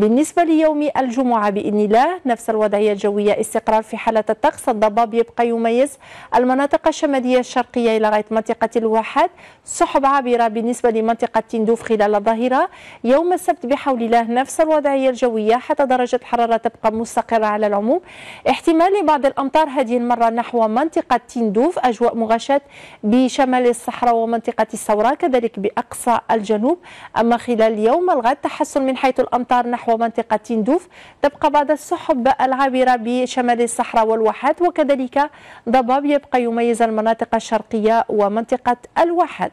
بالنسبة ليوم الجمعة بإذن الله نفس الوضعية الجوية استقرار في حالة الطقس الضباب يبقى يميز المناطق الشمالية الشرقية إلى غاية منطقة الواحد سحب عابرة بالنسبة لمنطقة تندوف خلال الظهيرة يوم السبت بحول الله نفس الوضعية الجوية حتى درجة الحرارة تبقى مستقرة على العموم احتمال بعض الأمطار هذه المرة نحو منطقة تندوف أجواء مغشاة بشمال الصحراء ومنطقة الثورة كذلك بأقصى الجنوب أما خلال يوم الغد تحسن من حيث الأمطار نحو ومنطقة تندوف تبقى بعض السحب العابرة بشمال الصحراء والواحات وكذلك ضباب يبقى يميز المناطق الشرقية ومنطقة الواحات